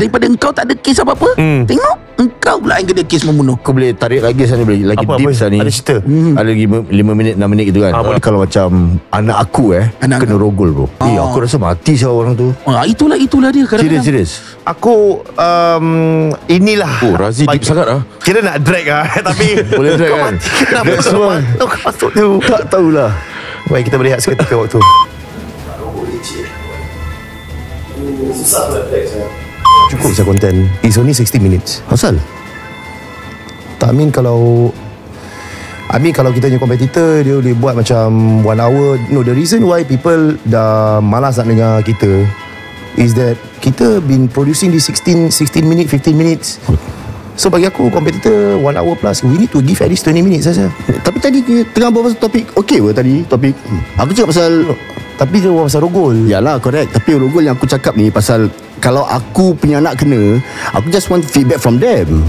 Daripada engkau tak ada kes apa-apa hmm. Tengok Engkau pula yang kena kes membunuh Kau boleh tarik lagi sana boleh Lagi apa, deep apa, sana Ada cerita hmm. Ada lagi 5 minit 6 minit gitu kan apa? Ah, ah, kalau macam Anak aku eh anak Kena aku. rogol bro oh. Eh aku rasa mati sama orang tu oh, Itulah itulah dia kadang Serius serius Aku um, Inilah Oh Razi deep sangat lah Kira nak drag lah Tapi Boleh drag kan Kau mati kenapa Kau masuk tu Tak tahulah Baik kita berehat seketika waktu Susah nak drag sangat Cukup saya konten. It's only 60 minutes. Asal? Tak, I kalau... I mean kalau kita punya kompetitor dia boleh buat macam one hour No the reason why people dah malas nak dengar kita Is that kita been producing di 16, 16 minutes 15 minutes So bagi aku kompetitor one hour plus We need to give at least 20 minutes saja. Tapi tadi tengah berbual pasal topik Okay ke tadi topik hmm. Aku cakap pasal Tapi dia berbual pasal rogol Yalah correct Tapi rogol yang aku cakap ni pasal kalau aku punya anak kena aku just want feedback from them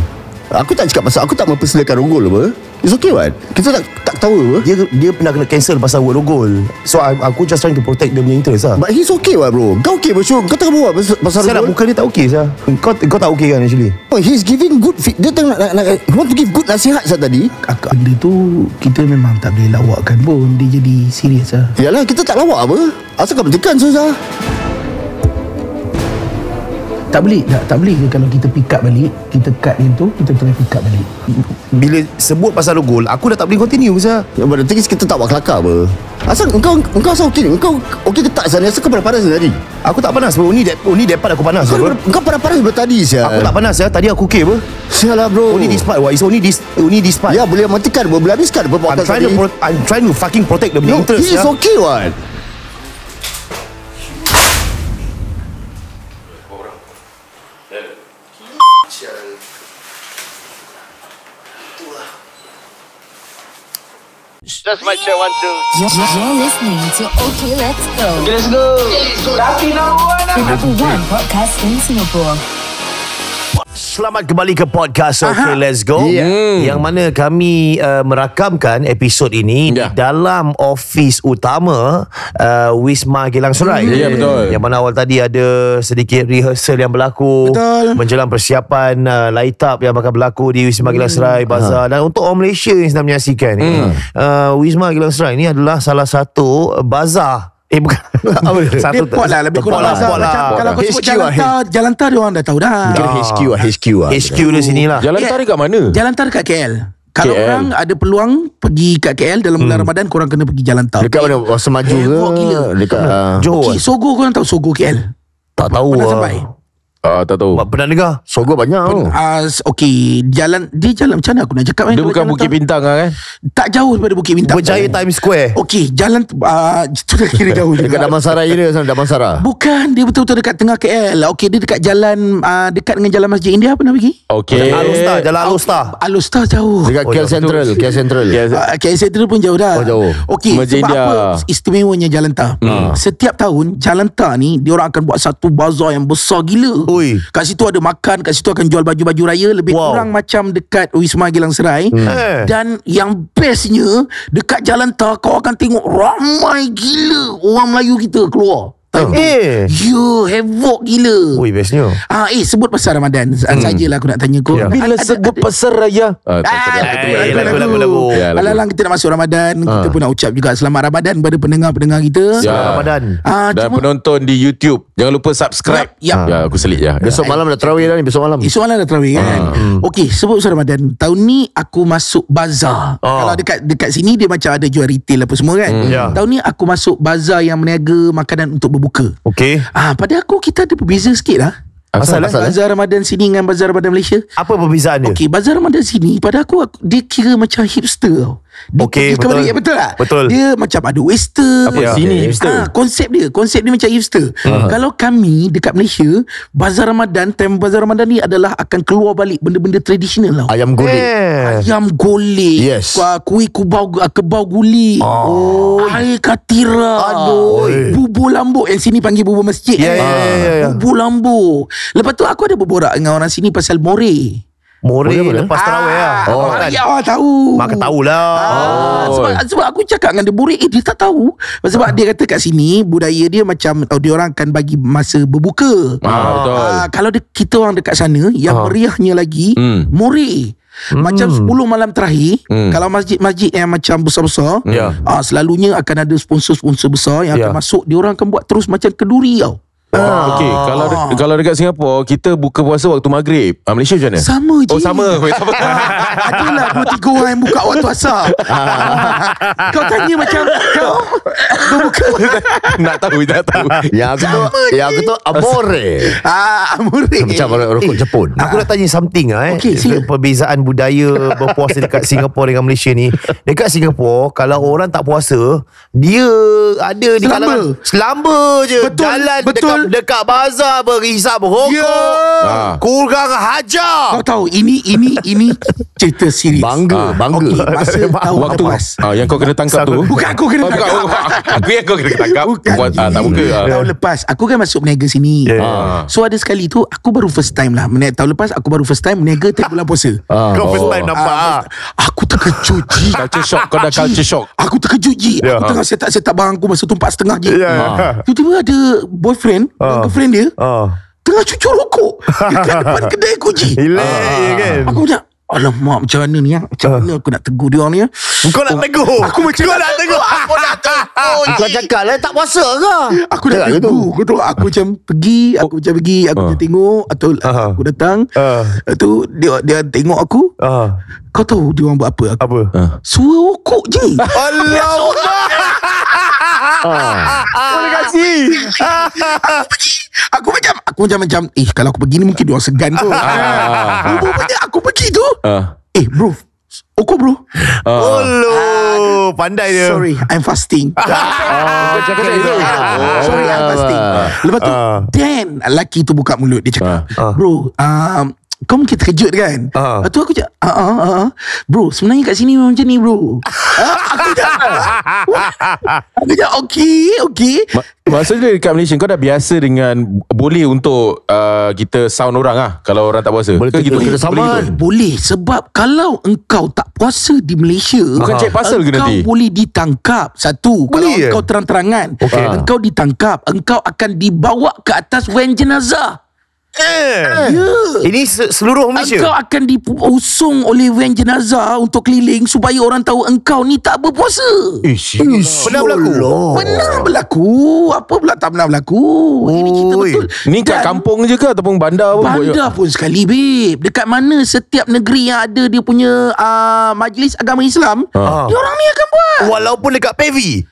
aku tak cakap pasal aku tak mempersilakan rogol apa it's okay what kita tak tak tahu apa dia dia pernah kena cancel pasal word rogol so I, aku just trying to protect dia punya interest lah but he's okay what bro kau okay bro kau tengah buat pasal, pasal rogol bukan dia tak okay sah kau, kau tak okay kan actually oh, he's giving good dia tengah nak, nak, he want to give good nasihat sah tadi aku, benda tu kita memang tak boleh lawakkan pun dia jadi serious sah yalah kita tak lawak apa asal kau bertekan susah so, tak boleh tak, ya, tak boleh kalau kita pick up balik kita cut dia tu kita try pick up balik bila sebut pasal gol aku dah tak boleh continue pasal ya pada tadi kita tak buat kelakar apa asal engkau engkau asal okey engkau okey ke tak sana asal kau panas tadi aku tak panas bro ni oh ni aku panas bro engkau panas panas bro tadi sial aku tak panas ya tadi aku okey apa sialah bro oh ni this part what is only dis, only oh, this ya boleh matikan boleh habiskan bro I'm trying to I'm trying to fucking protect the no, interest he is ya. okay what That's my show. One, two. You're listening to OK Let's Go. Let's go. Let's go. Latino One podcast in Singapore. Selamat kembali ke podcast Okay Aha. Let's Go yeah. hmm. yang mana kami uh, merakamkan episod ini yeah. dalam ofis utama uh, Wisma Gilang Serai. Yeah, hmm. yeah, betul. Yang mana awal tadi ada sedikit rehearsal yang berlaku betul. menjelang persiapan uh, light up yang akan berlaku di Wisma hmm. Gilang Serai bazar dan untuk orang Malaysia yang sedang menyaksikan ni. Hmm. Uh, Wisma Gilang Serai ni adalah salah satu bazar Eh bukan Satu Dia eh, lah Lebih kurang lah, lah. lah. Kalau aku sebut jalan lah, tar Jalan tar diorang dah tahu dah Kira ah. HQ lah HQ lah HQ dia sini lah oh. Jalan eh, tar dekat mana? Jalan tar dekat KL kalau orang ada peluang pergi kat KL dalam bulan hmm. Ramadan korang kena pergi jalan tau. Dekat mana? Oh, Semaju eh, ke? Dekat uh, Johor. Okay, Sogo korang tahu Sogo KL? Tak tahu. Pernah lah. sampai? Uh, tak tahu Pernah dengar Sogok banyak ah. uh, Okay jalan, Dia jalan macam mana aku nak cakap Dia bukan Bukit Bintang ah. kan Tak jauh daripada Bukit Bintang Berjaya kan? Times Square Okay Jalan ah uh, dah kira jauh juga Dekat Damansara area sana Damansara Bukan Dia betul-betul dekat tengah KL Okay dia dekat jalan uh, Dekat dengan jalan Masjid India apa nama pergi Okay Alustar Jalan Alustar okay. Alustar jauh Dekat oh, KL, Central. KL Central Central uh, ah, KL Central pun jauh dah Oh jauh Okay Masjid Sebab India. apa Istimewanya Jalan Ta hmm. Setiap tahun Jalan Ta ni Dia orang akan buat satu bazar yang besar gila Ui. Kat situ ada makan, kat situ akan jual baju-baju raya lebih wow. kurang macam dekat Wisma Gilang Serai. Hmm. Eh. Dan yang bestnya dekat jalan tak kau akan tengok ramai gila orang Melayu kita keluar. Oh. Eh. You ya, have work gila. Oi bestnya. Ah eh sebut pasal Ramadan. Hmm. Sajalah aku nak tanya kau. Yeah. Bila ada, sebut ada, pasal raya? Ah, ah, ah, kita nak masuk Ramadan, ah. kita pun nak ucap juga selamat Ramadan kepada pendengar-pendengar kita. Selamat ya. Ramadan. Ah, dan cuma, penonton di YouTube. Jangan lupa subscribe. Ya, ya. aku selit ya. Besok malam dah tarawih dah ni, besok malam. Besok malam dah tarawih kan. Ah. Hmm. Okey, sebut pasal Ramadan. Tahun ni aku masuk bazar. Ah. Kalau dekat dekat sini dia macam ada jual retail apa semua kan. Hmm. Ya. Tahun ni aku masuk bazar yang berniaga makanan untuk berbuka suka Okay ha, ah, Pada aku kita ada berbeza sikit lah Asal, asal, Bazar Ramadan sini dengan Bazar Ramadan Malaysia Apa perbezaan dia? Okay, Bazar Ramadan sini pada aku, aku Dia kira macam hipster tau dia okay, pergi betul. betul tak? Betul. Dia macam ada hipster. Apa yeah. sini hipster? Ah, konsep dia. Konsep dia macam hipster. Uh-huh. Kalau kami dekat Malaysia, Bazar Ramadan, time Bazar Ramadan ni adalah akan keluar balik benda-benda tradisional lah. Ayam golek. Yeah. Ayam golek. Yes. Kuih kubau, ah, kebau guli. Ah. Oh. Air katira. Aduh. Bubur lambuk. Yang eh, sini panggil bubur masjid. Yeah, ya, yeah, yeah, yeah, yeah. Bubur lambuk. Lepas tu aku ada berbual dengan orang sini pasal morek. Morik Boleh lepas terawih lah ah, Oh, kan? ya, oh tahu Maka tahulah ah, sebab, sebab aku cakap dengan dia Morik eh, dia tak tahu Sebab ah. dia kata kat sini Budaya dia macam oh, Dia orang akan bagi masa berbuka ah, ah, betul. Ah, Kalau de- kita orang dekat sana Yang ah. meriahnya lagi hmm. Morik hmm. macam hmm. 10 malam terakhir hmm. Kalau masjid-masjid yang macam besar-besar yeah. Ya. aa, Selalunya akan ada sponsor-sponsor besar Yang yeah. akan ya. masuk Diorang akan buat terus macam keduri tau Ah. Okay, kalau de- kalau dekat Singapura, kita buka puasa waktu maghrib. Ah, Malaysia macam mana? Sama je. Oh, sama. Wait, sama. ah, adalah dua tiga orang yang buka waktu asal. Ah. kau tanya macam, kau, kau buka. nak tahu, nak tahu. Ya, aku tu, yang aku tu amore. ah, amore. Macam orang rokok Jepun. Ah. Aku nak tanya something lah eh. Okay, sila. Perbezaan budaya berpuasa dekat Singapura dengan Malaysia ni. Dekat Singapura, kalau orang tak puasa, dia ada di selamba. kalangan. Selamba. Selamba je. Betul. Jalan betul. dekat mall Dekat bazar berisap rokok yeah. ha. Kurang hajar Kau tahu Ini Ini Ini Cerita serius Bangga ha. Bangga okay, Masa tahu Waktu lepas ha, Yang kau kena tangkap tu Bukan aku kena oh, tangkap oh, Aku, ah, aku yang kau kena tangkap Bukan Buat, ha, Tak buka ha. Tahun lepas Aku kan masuk meniaga sini yeah. Ya. ha. So ada sekali tu Aku baru first time lah tahun lepas Aku baru first time Meniaga tiap bulan puasa ha. Kau first time nampak ha. Aku terkejut ji. Culture shock Kau dah culture shock Aku terkejut ji. Aku ya. tengah setak-setak barang Masa tu setengah je yeah. Tiba-tiba ada Boyfriend uh, dengan girlfriend dia uh, tengah cucu rokok dekat depan kedai kuji. Hilang uh, Aku macam Alamak macam mana ni Macam mana aku nak tegur dia ni Kau nak oh, tegur Aku macam Kau nak tegur Aku nak tegur Kau cakap lah Tak puasa ke Aku nak tegur Aku tu aku, aku, macam pergi Aku macam pergi Aku macam tengok Atau aku datang uh. dia, dia tengok aku Kau tahu dia orang buat apa Apa uh. Suara je Alamak Ah. Terima kasih. Aku pergi. Aku macam aku macam macam eh kalau aku pergi ni mungkin dia orang segan tu. Aku ah. pergi ah. aku pergi tu. Eh bro, Okey bro. Uh, Hello. pandai dia. Sorry, I'm fasting. sorry, I'm fasting. Lepas tu, then lelaki tu buka mulut dia cakap, "Bro, um, kau mungkin terkejut kan uh. Lepas tu aku cakap uh, uh, uh, uh. Bro sebenarnya kat sini memang macam ni bro Aku cakap Aku cakap okay Okay Ma- Maksudnya dekat Malaysia Kau dah biasa dengan Boleh untuk uh, Kita sound orang lah Kalau orang tak puasa Boleh kita kena sama Boleh Sebab kalau engkau tak puasa di Malaysia Bukan cek pasal ke nanti Engkau boleh ditangkap Satu boleh Kalau ya? engkau terang-terangan okay. Engkau ditangkap Engkau akan dibawa ke atas Van jenazah Eh, eh. Ya. Ini seluruh Malaysia Engkau akan diusung oleh van jenazah Untuk keliling Supaya orang tahu Engkau ni tak berpuasa Ish, eh, Ish. Pernah berlaku Pernah berlaku Apa pula tak pernah berlaku Ini cerita betul Ni kat kampung je ke Ataupun bandar pun Bandar pun sekali babe Dekat mana setiap negeri yang ada Dia punya uh, majlis agama Islam ha. Dia orang ni akan buat Walaupun dekat Pevi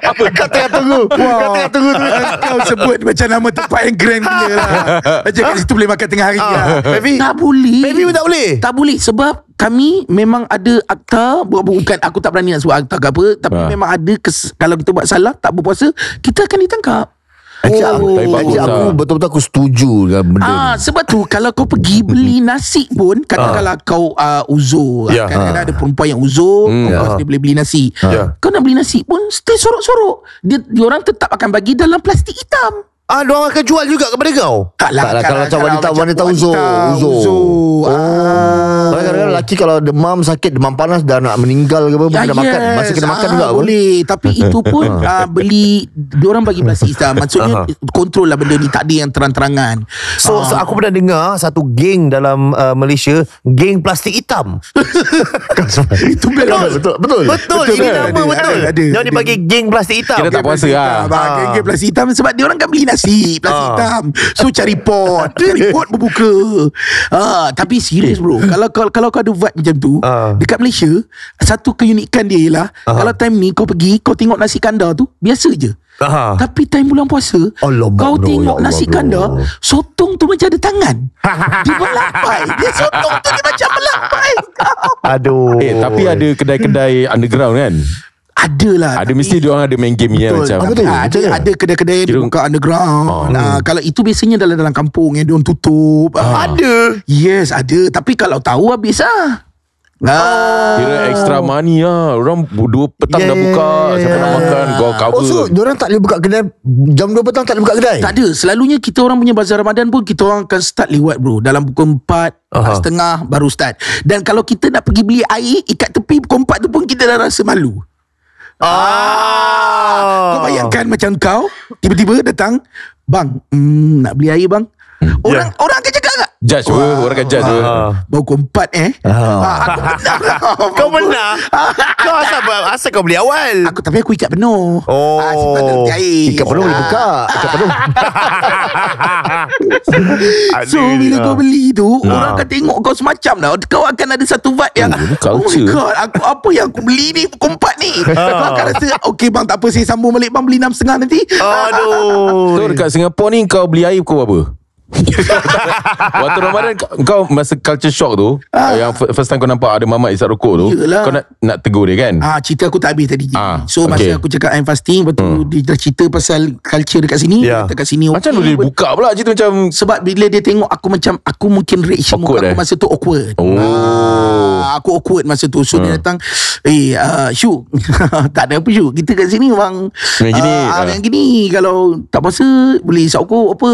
apa kau tengah tunggu Wah. Kau tengah tunggu tu Kau sebut macam nama tempat yang grand gila lah Macam kat situ boleh makan tengah hari uh, lah Baby ah. Tak boleh Baby pun tak boleh Tak boleh sebab kami memang ada akta Bukan aku tak berani nak sebut akta ke apa Tapi uh. memang ada kes, Kalau kita buat salah Tak berpuasa Kita akan ditangkap Encik, oh, tapi aku lah. betul-betul aku setuju dengan benda ah, ni. Sebab tu kalau kau pergi beli nasi pun Katakanlah ah. kau uh, uzur yeah. Ya. Kadang-kadang ah. ada perempuan yang uzo, mm, Kau yeah. boleh beli nasi ah. yeah. Kau nak beli nasi pun Stay sorok-sorok dia orang tetap akan bagi dalam plastik hitam Ah, dia orang akan jual juga kepada kau. Taklah, taklah kalau, kalau macam wanita wanita uzo, uzo. uzo. Oh. Ah. Kadang-kadang lelaki kalau demam sakit, demam panas dah nak meninggal ke apa, ya, kena yes. makan, masih kena ah, makan juga boleh. Apa? Tapi itu pun ah, ah beli dia orang bagi plastik hitam. Lah. Maksudnya kontrol lah benda ni tak ada yang terang-terangan. So, ah. so, aku pernah dengar satu geng dalam uh, Malaysia, geng plastik hitam. itu betul. Betul. Betul. Betul. betul. Ini nama ada, betul. Ada, ada, dipanggil geng plastik hitam. Kita tak puas ah. ah. Geng ah. plastik hitam sebab dia orang kan beli plastik plastik uh. Ah. hitam so cari pot cari pot berbuka Ah, tapi serius bro hmm. kalau kalau, kalau kau ada buat macam tu uh. dekat Malaysia satu keunikan dia ialah uh kalau time ni kau pergi kau tengok nasi kandar tu biasa je Aha. Tapi time bulan puasa Allah Kau bro, ya tengok Allah nasi kandar Sotong tu macam ada tangan Dia melapai Dia sotong tu dia macam melapai Aduh eh, Tapi ada kedai-kedai underground kan ada lah Ada tapi, mesti dia ada main game ya macam. Ada, ah, ada ada kedai-kedai Kira- buka underground. Oh. Nah, kalau itu biasanya dalam dalam kampung yang dia tutup. Ah. Ada. Yes, ada. Tapi kalau tahu habis lah. Ah. Kira extra money lah Orang dua petang yeah. dah buka Siapa nak makan Go oh, cover Oh so Diorang tak boleh buka kedai Jam dua petang tak boleh buka kedai Tak ada Selalunya kita orang punya Bazar Ramadan pun Kita orang akan start lewat bro Dalam pukul empat Uh-huh. Setengah baru start Dan kalau kita nak pergi beli air Ikat tepi Kompak tu pun kita dah rasa malu Ah. ah. Kau bayangkan macam kau tiba-tiba datang, bang, mm, nak beli air bang? Hmm. Orang yeah. orang akan cakap tak? Judge pun oh, Orang akan judge pun ah. Bau keempat eh oh. Kau menang Kau asal, asal kau beli awal Aku tapi aku ikat penuh Oh Asal tak ada air Ikat penuh boleh buka Ikat penuh So bila kau beli tu nah. Orang akan tengok kau semacam dah Kau akan ada satu vat yang Oh, oh my god aku, Apa yang aku beli ni Pukul empat ni Kau akan rasa Okay bang tak apa Saya sambung balik bang Beli enam setengah nanti Aduh So dekat Singapura ni Kau beli air pukul berapa? Waktu Ramadan Kau masa culture shock tu ah. Oh, yang first time kau nampak Ada mamat isap rokok tu Yalah. Kau nak, nak tegur dia kan ah, Cerita aku tak habis tadi ah. So masa okay. aku cakap I'm fasting Lepas tu hmm. dia dah cerita Pasal culture dekat sini yeah. Kata kat sini okay. Macam dia buka pula Cerita macam Sebab bila dia tengok Aku macam Aku mungkin rich. Muka aku eh? masa tu awkward oh. ah, Aku awkward masa tu So hmm. dia datang Eh uh, ah, Syu Tak ada apa Syu Kita kat sini bang Yang gini, uh, yang gini Kalau tak puasa Boleh isap rokok Apa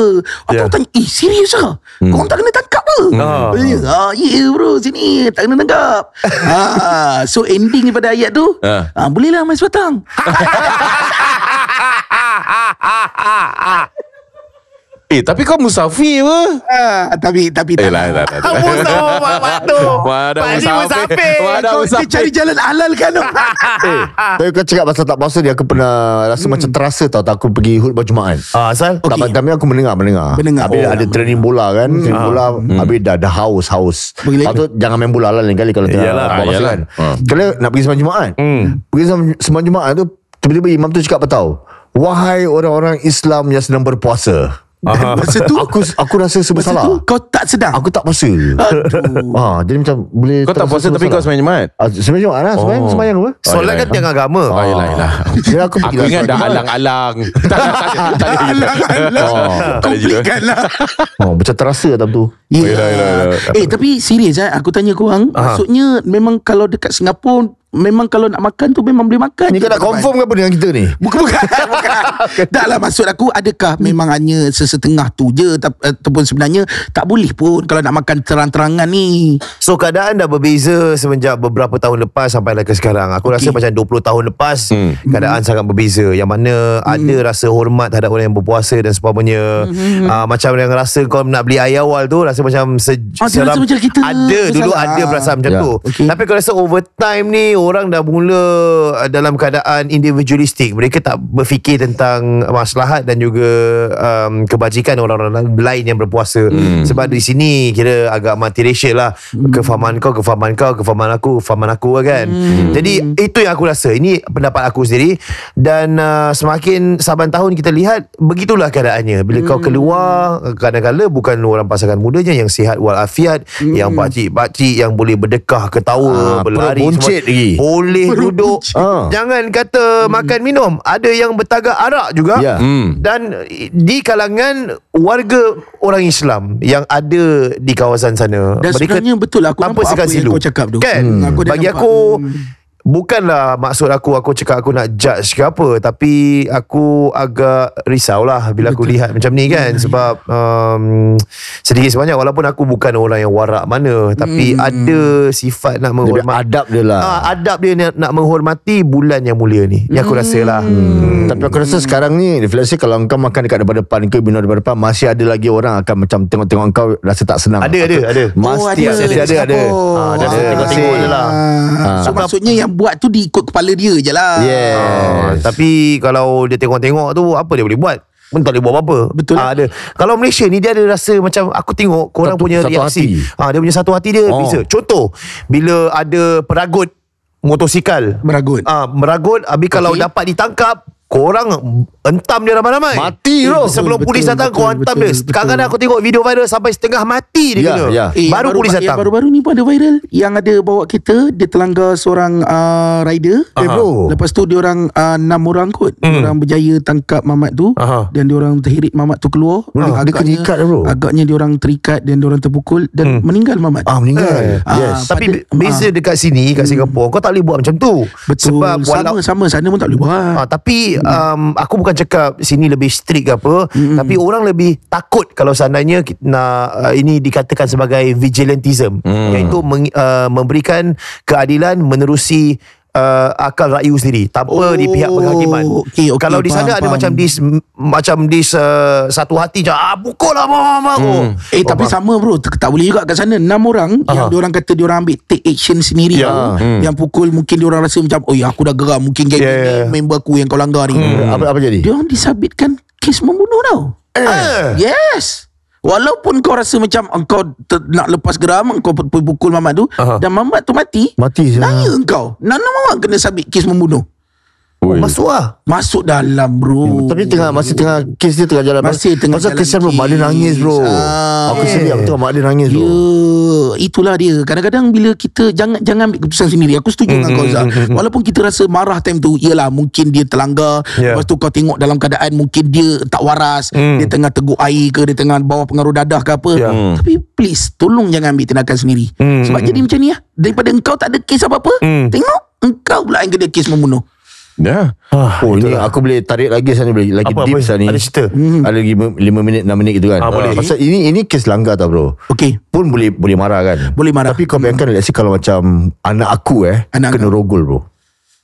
Aku yeah. tanya eh, Eh serius ah hmm. Korang tak kena tangkap ke hmm. Ah, eh, ah. yeah, bro sini Tak kena tangkap ah, So ending daripada ayat tu ah. ah Boleh lah main sebatang Eh tapi kau musafir apa? Ha, tapi tapi tak. Eh, lah, lah, lah, lah. Musafir Mana musafir? Mana musafir? cari jalan halal kan? eh, tapi kau cakap pasal tak puasa dia aku pernah rasa hmm. macam terasa tau tak aku pergi khutbah Jumaat. Ah, asal? Okay. Tak, tapi aku mendengar, mendengar. mendengar. Oh, ada training bola kan? Hmm. Training bola ah. hmm. habis dah dah haus, haus. Satu jangan main bola lah lain kali kalau tengah puasa kan. Hmm. nak pergi sembang Jumaat. Hmm. Pergi sembang Jumaat tu tiba-tiba imam tu cakap apa tahu? Wahai orang-orang Islam yang sedang berpuasa. Masa tu aku aku rasa sebesalah. Masa tu kau tak sedang. Aku tak puasa. Ha, jadi macam boleh Kau tak puasa tapi kau sembahyang Jumaat. Ah, sembahyang Jumaat lah, sembahyang oh. sembahyang apa? Ah, Solat kan tiang agama. Ayolah, ah, ayolah. aku fikir ingat dah alang-alang. Tak ada tak ada. Alang -alang. Oh, lah. macam terasa dalam tu. Ya. Eh, tapi serius ah, aku tanya kau orang, maksudnya memang kalau dekat Singapura Memang kalau nak makan tu Memang boleh makan Ni kau nak confirm ke apa dengan kita ni Bukan bukan, bukan. Tak lah, maksud aku Adakah hmm. memang hanya Sesetengah tu je Ataupun sebenarnya Tak boleh pun Kalau nak makan terang-terangan ni So keadaan dah berbeza Semenjak beberapa tahun lepas Sampai lah ke sekarang Aku okay. rasa macam 20 tahun lepas hmm. Keadaan hmm. sangat berbeza Yang mana hmm. Ada rasa hormat Terhadap orang yang berpuasa Dan sebagainya hmm. uh, Macam yang rasa Kau nak beli air awal tu Rasa macam sej- ah, rasa macam kita Ada Dulu ada perasaan macam yeah. tu okay. Tapi kau rasa over time ni orang dah mula uh, dalam keadaan individualistik. Mereka tak berfikir tentang maslahat dan juga um, kebajikan orang-orang lain yang berpuasa. Hmm. Sebab di sini kira agak material lah. Hmm. Kefahaman kau, kefahaman kau, kefahaman aku, kefahaman aku lah kan. Hmm. Jadi itu yang aku rasa. Ini pendapat aku sendiri. Dan uh, semakin saban tahun kita lihat, begitulah keadaannya. Bila hmm. kau keluar, kadang-kadang bukan orang pasangan mudanya yang sihat walafiat. Hmm. Yang pakcik-pakcik yang boleh berdekah, ketawa, ah, ha, berlari. Buncit lagi. Boleh Perut duduk ha. Jangan kata hmm. makan minum Ada yang bertagak arak juga yeah. hmm. Dan di kalangan warga orang Islam Yang ada di kawasan sana Dan sebenarnya betul lah, Aku nampak apa silu. yang kau cakap tu kan? hmm. aku Bagi aku hmm. Bukanlah maksud aku Aku cakap aku nak judge ke apa Tapi Aku agak Risaulah Bila aku Betul. lihat macam ni kan yeah, ya. Sebab um, Sedikit sebanyak Walaupun aku bukan orang yang warak mana Tapi mm. ada Sifat nak menghormati Lebih Adab dia lah uh, Adab dia nak, nak menghormati Bulan yang mulia ni Ni aku hmm. rasa lah mm. mm. Tapi aku rasa mm. sekarang ni Reflexi kalau engkau makan dekat depan-depan ke Bina depan-depan Masih ada lagi orang akan macam Tengok-tengok engkau Rasa tak senang Ada-ada oh, ada. Oh, ah, Mesti ada ada Ada-ada Tengok-tengok je lah ah. So maksudnya yang buat tu diikut kepala dia je lah. Yes. Oh, tapi kalau dia tengok-tengok tu, apa dia boleh buat? Pun tak boleh buat apa-apa. Betul. Ha, ada. Kalau Malaysia ni, dia ada rasa macam, aku tengok korang satu, punya satu reaksi. Hati. Ha, dia punya satu hati dia, oh. bisa. Contoh, bila ada peragut motosikal. Meragut. Ha, meragut, habis okay. kalau dapat ditangkap, korang Entam dia ramai-ramai Mati eh, bro eh, Sebelum betul, polis datang betul, Kau hantam betul, dia Sekarang aku tengok video viral Sampai setengah mati dia yeah, ya, yeah. Eh, baru, baru polis datang eh, Baru-baru ni pun ada viral Yang ada bawa kita Dia telanggar seorang uh, rider uh-huh. eh, bro. Lepas tu dia orang ah, Enam orang kot mm. Orang berjaya tangkap mamat tu uh-huh. Dan dia orang terhirit mamat tu keluar uh-huh. agaknya, Dia lah, bro Agaknya dia orang terikat Dan dia orang terpukul Dan mm. meninggal mamat Ah meninggal eh, uh, yes. Tapi pada, beza uh, dekat sini Kat mm. Kau tak boleh buat macam tu Betul Sama-sama Sana pun tak boleh buat Tapi hmm. um, Aku bukan bukan cakap sini lebih strict ke apa mm-hmm. tapi orang lebih takut kalau seandainya nak uh, ini dikatakan sebagai vigilantism mm. iaitu meng, uh, memberikan keadilan menerusi uh, akal rakyu sendiri tanpa oh, di pihak penghakiman. Okay, okay, Kalau di sana paham, ada paham. macam dis macam di uh, satu hati je ah pukul lah mama hmm. aku. Eh oh, tapi paham. sama bro tak boleh juga kat sana enam orang Aha. yang diorang kata diorang ambil take action sendiri yeah. Oh, hmm. yang pukul mungkin diorang rasa macam oh ya aku dah geram mungkin geng yeah. Ya, ya, ya. member aku yang kau langgar ni. Hmm. Apa apa jadi? Diorang disabitkan kes membunuh tau. Eh. Uh, yes. Walaupun kau rasa macam ah, Kau nak lepas geram Kau pukul mamat tu uh-huh. Dan mamat tu mati Mati Nanya kau Nana mamat kena sabit kes membunuh Oh, masuk lah Masuk dalam bro ya, Tapi tengah Masih tengah Kes dia tengah jalan Masih tengah Masa jalan Masa kes Mak dia nangis bro ah, Aku yeah. sedih Aku tengok mak dia nangis yeah. Itulah dia Kadang-kadang bila kita Jangan jangan ambil keputusan sendiri Aku setuju mm-hmm. dengan hmm, kau hmm, Zah hmm, Walaupun kita rasa marah time tu Yelah mungkin dia terlanggar yeah. Lepas tu kau tengok dalam keadaan Mungkin dia tak waras mm. Dia tengah teguk air ke Dia tengah bawa pengaruh dadah ke apa yeah. Tapi please Tolong jangan ambil tindakan sendiri mm-hmm. Sebab jadi macam ni lah Daripada engkau tak ada kes apa-apa mm. Tengok Engkau pula yang kena kes membunuh Yeah. Ah, oh, ini lah. aku boleh tarik lagi sana boleh lagi apa, deep apa, sana ada ni. Cerita. Hmm. Ada lagi 5 minit 6 minit gitu kan. Ah, uh, boleh. Ah, pasal ini ini kes langgar tau bro. Okey. Pun boleh boleh marah kan. Boleh marah. Tapi kau bayangkan hmm. kalau macam anak aku eh anak kena rogol bro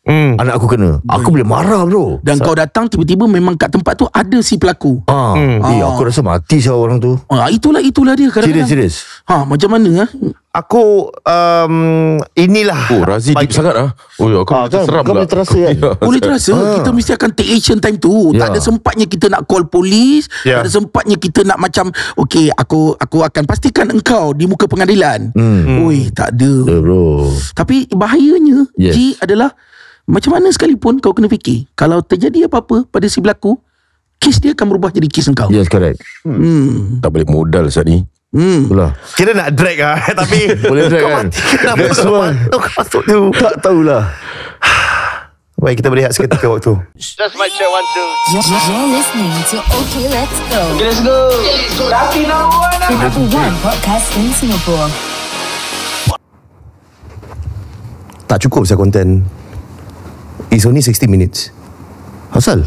hmm. Anak aku kena Aku boleh marah bro Dan Sa- kau datang Tiba-tiba memang kat tempat tu Ada si pelaku ha. hmm. eh, ah. Aku rasa mati si orang tu ha. Itulah itulah dia Serius-serius ha, Macam mana ha? Aku um, Inilah Oh Razi deep sangat ha? oh, ya, Aku ha, kan, seram kan, lah. terasa kan? Ya, boleh terasa ha. Kita mesti akan take action time tu ya. Tak ada sempatnya kita nak call polis ya. Tak ada sempatnya kita nak macam Okay aku aku akan pastikan engkau Di muka pengadilan hmm. Ui, tak ada yeah, bro. Tapi bahayanya yes. G adalah macam mana sekalipun kau kena fikir Kalau terjadi apa-apa pada si berlaku Kes dia akan berubah jadi kes kau. Yes correct hmm. Tak boleh modal saat ni Hmm. Itulah. Kira nak drag ah tapi boleh drag kan. Kenapa kau masuk, masuk, tu? Tak tahulah. Baik kita berehat seketika waktu. Just my chat one two. You're listening to Okay Let's Go. Okay Let's Go. Lucky number one. Lah. Number one podcast in Singapore. Tak cukup saya konten It's only 60 minutes Asal?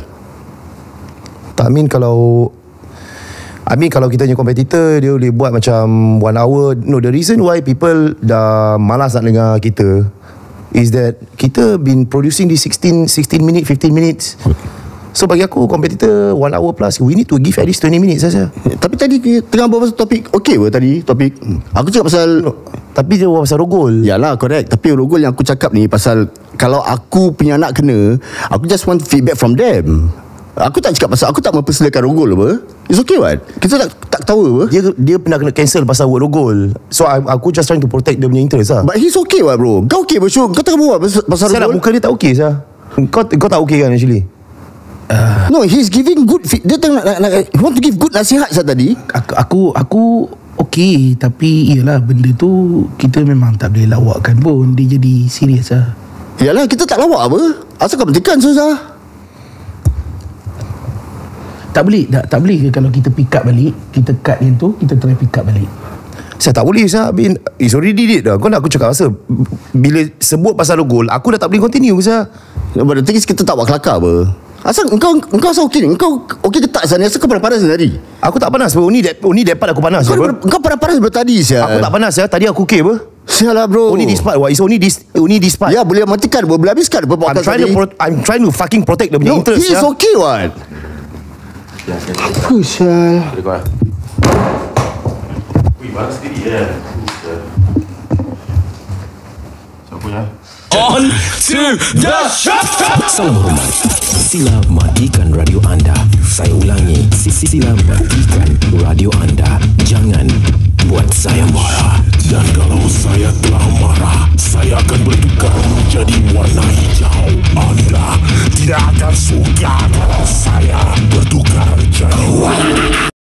Tak mean kalau I mean kalau kita punya competitor Dia boleh buat macam One hour No the reason why people Dah malas nak dengar kita Is that Kita been producing di 16 16 minit 15 minutes So bagi aku Competitor One hour plus We need to give at least 20 minutes saja. Tapi tadi Tengah berbual pasal topik Okay pun tadi Topik hmm. Aku cakap pasal no. Tapi dia berbual pasal rogol Yalah correct Tapi rogol yang aku cakap ni Pasal Kalau aku punya anak kena Aku just want feedback from them Aku tak cakap pasal Aku tak mempersilakan rogol apa It's okay what Kita tak tak tahu apa Dia dia pernah kena cancel Pasal word rogol So I, aku just trying to protect Dia punya interest lah But he's okay what bro Kau okay bro Kau tengah berbual pasal, pasal rogol Sekarang muka dia tak okay sah kau, kau tak okay kan actually no he's giving good feed. dia tengah nak, nak, he want to give good nasihat saya tadi aku aku, aku Okey, tapi iyalah benda tu kita memang tak boleh lawakkan pun. Dia jadi serius lah. Iyalah, kita tak lawak apa? Asal kau bertikan susah. Tak boleh, tak, tak boleh ke kalau kita pick up balik, kita cut yang tu, kita try pick up balik. Saya tak boleh Saya bin, It's eh, already did it dah Kau nak aku cakap rasa Bila sebut pasal gol Aku dah tak boleh continue Saya But the thing Kita tak buat kelakar apa Asal engkau engkau asal okey ni? Engkau okey ke tak sana? Asal kau pernah panas tadi? Aku tak panas. Oh ni dia oh ni dapat aku panas. Kau, ya, engkau pernah panas dari tadi saya. Aku tak panas ya. Tadi aku okey apa? lah bro. Only this part. Why is only this only this part? Ya, boleh matikan, boleh habiskan. Boleh I'm trying to I'm trying to fucking protect the no, interest. He is ya. okay what? Ya, saya. Oh, sial. Boleh kau. bang sendiri ya. On to the shop. Salam hormat. Sila matikan radio anda. Saya ulangi. Sila matikan radio anda. Jangan buat saya marah. Dan kalau saya telah marah, saya akan bertukar menjadi warna hijau. Anda tidak akan suka kalau saya bertukar jadi warna.